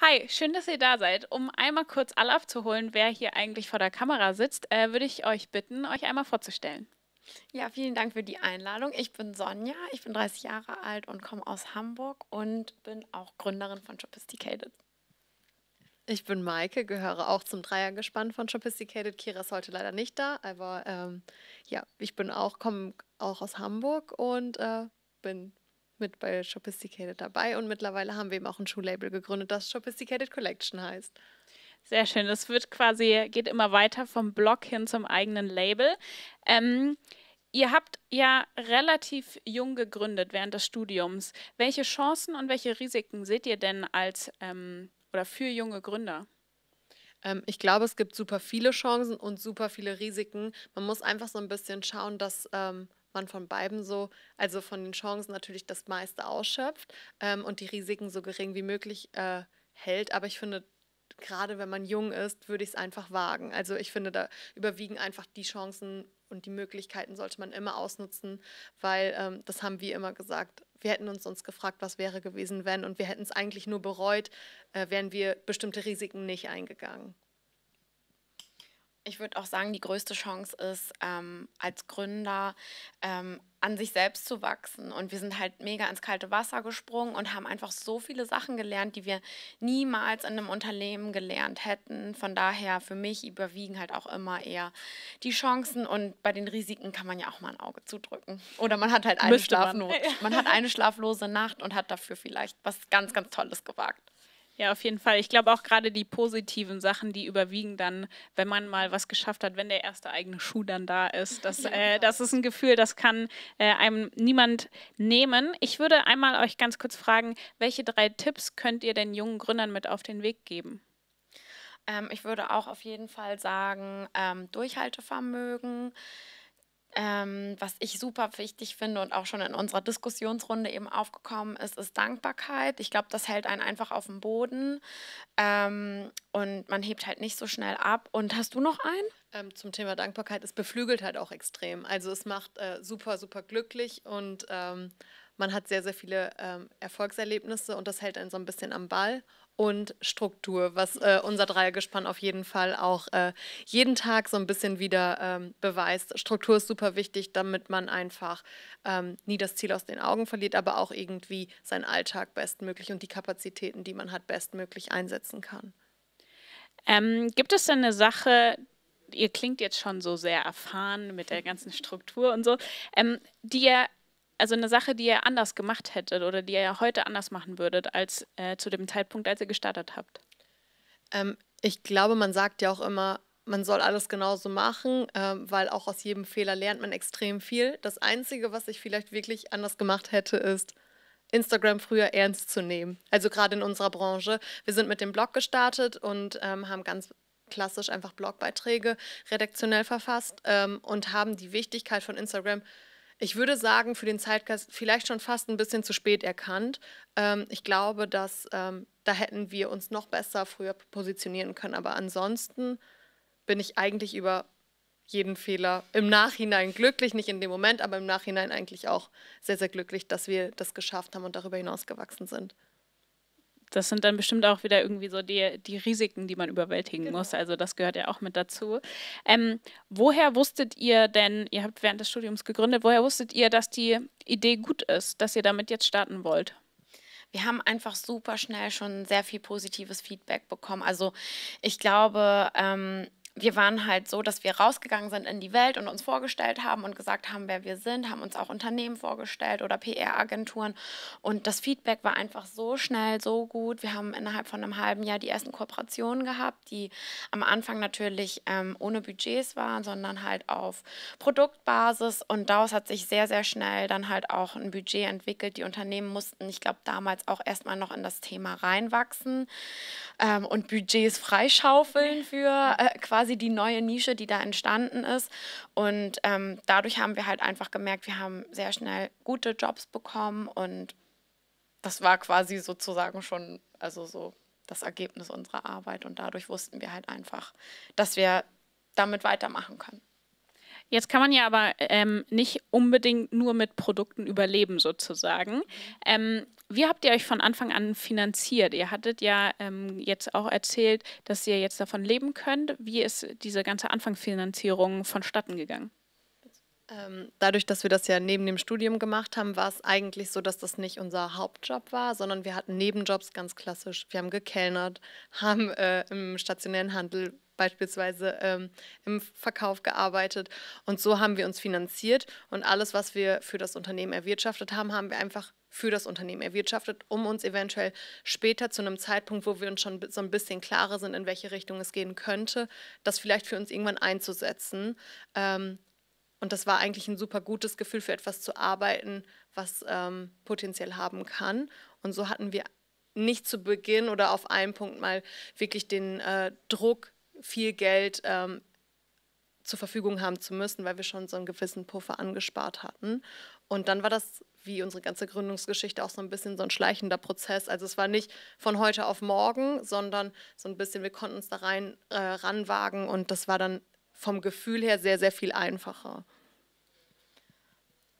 Hi, schön, dass ihr da seid. Um einmal kurz alle abzuholen, wer hier eigentlich vor der Kamera sitzt, äh, würde ich euch bitten, euch einmal vorzustellen. Ja, vielen Dank für die Einladung. Ich bin Sonja, ich bin 30 Jahre alt und komme aus Hamburg und bin auch Gründerin von Sophisticated. Ich bin Maike, gehöre auch zum Dreiergespann von Sophisticated. Kira ist heute leider nicht da, aber ähm, ja, ich bin auch, komme auch aus Hamburg und äh, bin mit bei Sophisticated dabei und mittlerweile haben wir eben auch ein Schuhlabel gegründet, das Sophisticated Collection heißt. Sehr schön. Das wird quasi, geht immer weiter vom Blog hin zum eigenen Label. Ähm, ihr habt ja relativ jung gegründet während des Studiums. Welche Chancen und welche Risiken seht ihr denn als ähm, oder für junge Gründer? Ähm, ich glaube, es gibt super viele Chancen und super viele Risiken. Man muss einfach so ein bisschen schauen, dass ähm, man von beiden so, also von den Chancen natürlich das meiste ausschöpft ähm, und die Risiken so gering wie möglich äh, hält. Aber ich finde, gerade wenn man jung ist, würde ich es einfach wagen. Also ich finde, da überwiegen einfach die Chancen und die Möglichkeiten sollte man immer ausnutzen, weil ähm, das haben wir immer gesagt. Wir hätten uns sonst gefragt, was wäre gewesen, wenn, und wir hätten es eigentlich nur bereut, äh, wären wir bestimmte Risiken nicht eingegangen ich würde auch sagen, die größte Chance ist, ähm, als Gründer ähm, an sich selbst zu wachsen. Und wir sind halt mega ins kalte Wasser gesprungen und haben einfach so viele Sachen gelernt, die wir niemals in einem Unternehmen gelernt hätten. Von daher für mich überwiegen halt auch immer eher die Chancen und bei den Risiken kann man ja auch mal ein Auge zudrücken. Oder man hat halt eine Schlafnot. Man. man hat eine schlaflose Nacht und hat dafür vielleicht was ganz, ganz Tolles gewagt. Ja, auf jeden Fall. Ich glaube auch gerade die positiven Sachen, die überwiegen dann, wenn man mal was geschafft hat, wenn der erste eigene Schuh dann da ist. Das, äh, das ist ein Gefühl, das kann äh, einem niemand nehmen. Ich würde einmal euch ganz kurz fragen, welche drei Tipps könnt ihr denn jungen Gründern mit auf den Weg geben? Ähm, ich würde auch auf jeden Fall sagen, ähm, Durchhaltevermögen. Ähm, was ich super wichtig finde und auch schon in unserer Diskussionsrunde eben aufgekommen ist, ist Dankbarkeit. Ich glaube, das hält einen einfach auf dem Boden ähm, und man hebt halt nicht so schnell ab. Und hast du noch einen? Ähm, zum Thema Dankbarkeit, es beflügelt halt auch extrem. Also es macht äh, super, super glücklich und ähm, man hat sehr, sehr viele ähm, Erfolgserlebnisse und das hält einen so ein bisschen am Ball. Und Struktur, was äh, unser Dreiergespann auf jeden Fall auch äh, jeden Tag so ein bisschen wieder ähm, beweist. Struktur ist super wichtig, damit man einfach ähm, nie das Ziel aus den Augen verliert, aber auch irgendwie seinen Alltag bestmöglich und die Kapazitäten, die man hat, bestmöglich einsetzen kann. Ähm, gibt es denn eine Sache, ihr klingt jetzt schon so sehr erfahren mit der ganzen Struktur und so, ähm, die ihr also eine Sache, die ihr anders gemacht hättet oder die ihr heute anders machen würdet als äh, zu dem Zeitpunkt, als ihr gestartet habt? Ähm, ich glaube, man sagt ja auch immer, man soll alles genauso machen, ähm, weil auch aus jedem Fehler lernt man extrem viel. Das Einzige, was ich vielleicht wirklich anders gemacht hätte, ist, Instagram früher ernst zu nehmen. Also gerade in unserer Branche. Wir sind mit dem Blog gestartet und ähm, haben ganz klassisch einfach Blogbeiträge redaktionell verfasst ähm, und haben die Wichtigkeit von Instagram ich würde sagen, für den Zeitgeist vielleicht schon fast ein bisschen zu spät erkannt. Ähm, ich glaube, dass ähm, da hätten wir uns noch besser früher positionieren können. Aber ansonsten bin ich eigentlich über jeden Fehler im Nachhinein glücklich, nicht in dem Moment, aber im Nachhinein eigentlich auch sehr, sehr glücklich, dass wir das geschafft haben und darüber hinaus gewachsen sind das sind dann bestimmt auch wieder irgendwie so die, die Risiken, die man überwältigen genau. muss. Also das gehört ja auch mit dazu. Ähm, woher wusstet ihr denn, ihr habt während des Studiums gegründet, woher wusstet ihr, dass die Idee gut ist, dass ihr damit jetzt starten wollt? wir haben einfach super schnell schon sehr viel positives Feedback bekommen. Also ich glaube, ähm, wir waren halt so, dass wir rausgegangen sind in die Welt und uns vorgestellt haben und gesagt haben, wer wir sind, haben uns auch Unternehmen vorgestellt oder PR-Agenturen. Und das Feedback war einfach so schnell, so gut. Wir haben innerhalb von einem halben Jahr die ersten Kooperationen gehabt, die am Anfang natürlich ähm, ohne Budgets waren, sondern halt auf Produktbasis. Und daraus hat sich sehr, sehr schnell dann halt auch ein Budget entwickelt. Die Unternehmen mussten, ich glaube, damals auch erstmal noch in das Thema reinwachsen ähm, und Budgets freischaufeln für äh, quasi quasi die neue Nische, die da entstanden ist. Und ähm, dadurch haben wir halt einfach gemerkt, wir haben sehr schnell gute Jobs bekommen und das war quasi sozusagen schon, also so das Ergebnis unserer Arbeit. Und dadurch wussten wir halt einfach, dass wir damit weitermachen können. Jetzt kann man ja aber ähm, nicht unbedingt nur mit Produkten überleben, sozusagen. Ähm, wie habt ihr euch von Anfang an finanziert? Ihr hattet ja ähm, jetzt auch erzählt, dass ihr jetzt davon leben könnt. Wie ist diese ganze Anfangsfinanzierung vonstatten gegangen? Ähm, dadurch, dass wir das ja neben dem Studium gemacht haben, war es eigentlich so, dass das nicht unser Hauptjob war, sondern wir hatten Nebenjobs ganz klassisch. Wir haben gekellnert, haben äh, im stationären Handel beispielsweise ähm, im Verkauf gearbeitet. Und so haben wir uns finanziert und alles, was wir für das Unternehmen erwirtschaftet haben, haben wir einfach für das Unternehmen erwirtschaftet, um uns eventuell später zu einem Zeitpunkt, wo wir uns schon so ein bisschen klarer sind, in welche Richtung es gehen könnte, das vielleicht für uns irgendwann einzusetzen. Ähm, und das war eigentlich ein super gutes Gefühl für etwas zu arbeiten, was ähm, potenziell haben kann. Und so hatten wir nicht zu Beginn oder auf einen Punkt mal wirklich den äh, Druck, viel Geld ähm, zur Verfügung haben zu müssen, weil wir schon so einen gewissen Puffer angespart hatten. Und dann war das wie unsere ganze Gründungsgeschichte auch so ein bisschen so ein schleichender Prozess. Also es war nicht von heute auf morgen, sondern so ein bisschen, wir konnten uns da rein äh, ranwagen und das war dann vom Gefühl her sehr, sehr viel einfacher.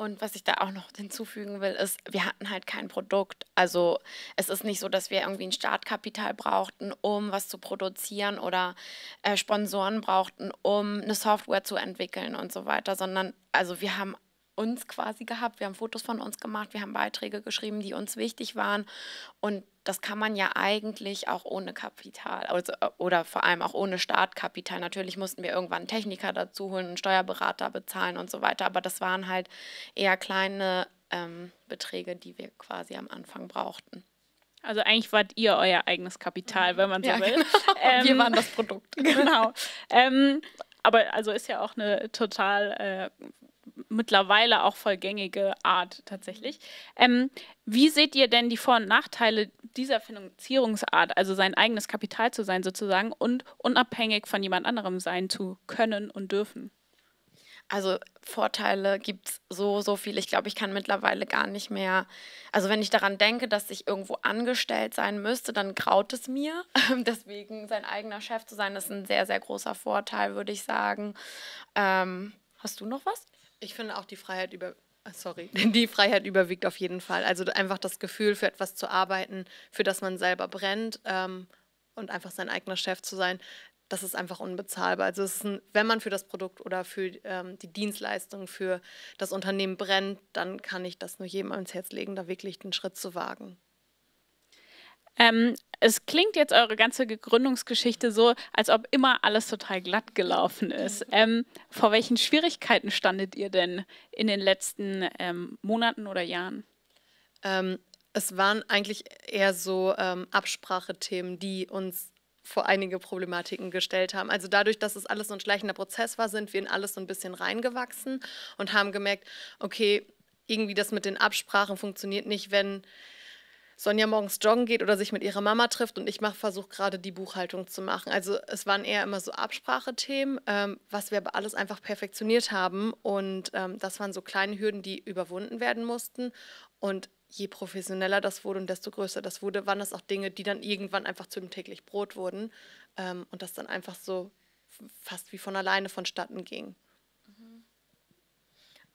Und was ich da auch noch hinzufügen will, ist, wir hatten halt kein Produkt. Also es ist nicht so, dass wir irgendwie ein Startkapital brauchten, um was zu produzieren oder äh, Sponsoren brauchten, um eine Software zu entwickeln und so weiter, sondern also wir haben uns quasi gehabt. Wir haben Fotos von uns gemacht, wir haben Beiträge geschrieben, die uns wichtig waren. Und das kann man ja eigentlich auch ohne Kapital also, oder vor allem auch ohne Startkapital. Natürlich mussten wir irgendwann einen Techniker dazu holen, einen Steuerberater bezahlen und so weiter. Aber das waren halt eher kleine ähm, Beträge, die wir quasi am Anfang brauchten. Also eigentlich wart ihr euer eigenes Kapital, wenn man so ja, will. Genau. Ähm, wir waren das Produkt. Genau. Ähm, aber also ist ja auch eine total äh, mittlerweile auch voll gängige Art tatsächlich. Ähm, wie seht ihr denn die Vor- und Nachteile dieser Finanzierungsart, also sein eigenes Kapital zu sein sozusagen und unabhängig von jemand anderem sein zu können und dürfen? Also Vorteile gibt es so, so viel. Ich glaube, ich kann mittlerweile gar nicht mehr. Also wenn ich daran denke, dass ich irgendwo angestellt sein müsste, dann graut es mir. Deswegen sein eigener Chef zu sein, ist ein sehr, sehr großer Vorteil, würde ich sagen. Ähm, hast du noch was? Ich finde auch die Freiheit über ah, sorry, die Freiheit überwiegt auf jeden Fall. Also einfach das Gefühl, für etwas zu arbeiten, für das man selber brennt ähm, und einfach sein eigener Chef zu sein, das ist einfach unbezahlbar. Also ein, wenn man für das Produkt oder für ähm, die Dienstleistung, für das Unternehmen brennt, dann kann ich das nur jedem ans Herz legen, da wirklich den Schritt zu wagen. Ähm, es klingt jetzt eure ganze Gründungsgeschichte so, als ob immer alles total glatt gelaufen ist. Ähm, vor welchen Schwierigkeiten standet ihr denn in den letzten ähm, Monaten oder Jahren? Ähm, es waren eigentlich eher so ähm, Absprachethemen, die uns vor einige Problematiken gestellt haben. Also dadurch, dass es alles so ein schleichender Prozess war, sind wir in alles so ein bisschen reingewachsen und haben gemerkt, okay, irgendwie das mit den Absprachen funktioniert nicht, wenn Sonja morgens joggen geht oder sich mit ihrer Mama trifft und ich versuche gerade die Buchhaltung zu machen. Also es waren eher immer so Absprachethemen, ähm, was wir aber alles einfach perfektioniert haben. Und ähm, das waren so kleine Hürden, die überwunden werden mussten. Und je professioneller das wurde und desto größer das wurde, waren das auch Dinge, die dann irgendwann einfach zu dem täglich Brot wurden ähm, und das dann einfach so fast wie von alleine vonstatten ging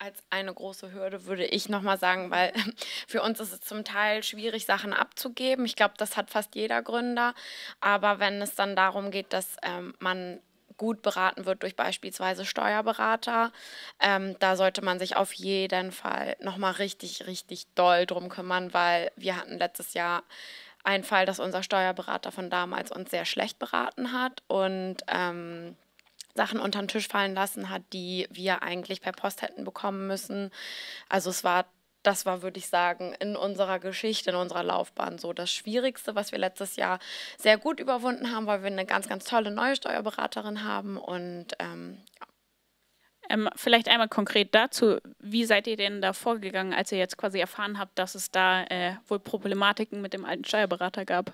als eine große Hürde, würde ich nochmal sagen, weil für uns ist es zum Teil schwierig, Sachen abzugeben. Ich glaube, das hat fast jeder Gründer. Aber wenn es dann darum geht, dass ähm, man gut beraten wird durch beispielsweise Steuerberater. Ähm, da sollte man sich auf jeden Fall nochmal richtig, richtig doll drum kümmern, weil wir hatten letztes Jahr einen Fall, dass unser Steuerberater von damals uns sehr schlecht beraten hat und ähm, Sachen unter den Tisch fallen lassen hat, die wir eigentlich per Post hätten bekommen müssen. Also es war, das war, würde ich sagen, in unserer Geschichte, in unserer Laufbahn so das Schwierigste, was wir letztes Jahr sehr gut überwunden haben, weil wir eine ganz, ganz tolle neue Steuerberaterin haben und ähm, ja. Ähm, vielleicht einmal konkret dazu, wie seid ihr denn da vorgegangen, als ihr jetzt quasi erfahren habt, dass es da äh, wohl Problematiken mit dem alten Steuerberater gab?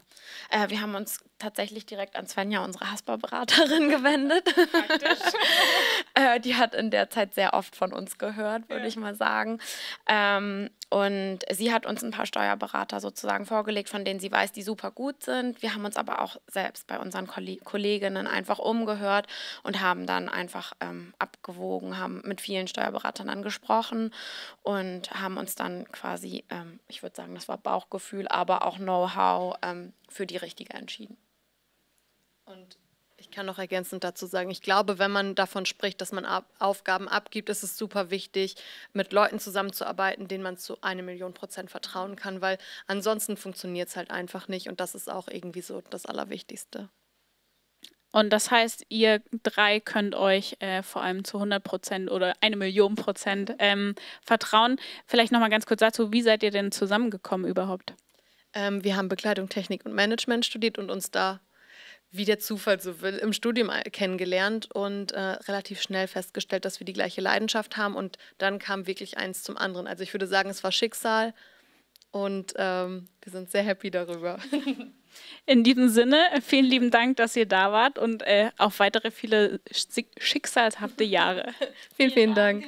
Äh, wir haben uns tatsächlich direkt an Svenja, unsere Haspa-Beraterin, gewendet. äh, die hat in der Zeit sehr oft von uns gehört, würde ja. ich mal sagen. Ähm, und sie hat uns ein paar Steuerberater sozusagen vorgelegt, von denen sie weiß, die super gut sind. Wir haben uns aber auch selbst bei unseren Kolleginnen einfach umgehört und haben dann einfach ähm, abgewogen, haben mit vielen Steuerberatern dann gesprochen und haben uns dann quasi, ähm, ich würde sagen, das war Bauchgefühl, aber auch Know-how ähm, für die richtige entschieden. Und ich kann noch ergänzend dazu sagen, ich glaube, wenn man davon spricht, dass man Aufgaben abgibt, ist es super wichtig, mit Leuten zusammenzuarbeiten, denen man zu eine Million Prozent vertrauen kann, weil ansonsten funktioniert es halt einfach nicht und das ist auch irgendwie so das Allerwichtigste. Und das heißt, ihr drei könnt euch äh, vor allem zu 100 Prozent oder eine Million Prozent ähm, vertrauen. Vielleicht nochmal ganz kurz dazu, wie seid ihr denn zusammengekommen überhaupt? Ähm, wir haben Bekleidung, Technik und Management studiert und uns da wie der Zufall so will, im Studium äh, kennengelernt und äh, relativ schnell festgestellt, dass wir die gleiche Leidenschaft haben. Und dann kam wirklich eins zum anderen. Also ich würde sagen, es war Schicksal und ähm, wir sind sehr happy darüber. In diesem Sinne, vielen lieben Dank, dass ihr da wart und äh, auf weitere viele schicksalshafte Jahre. vielen, vielen Dank.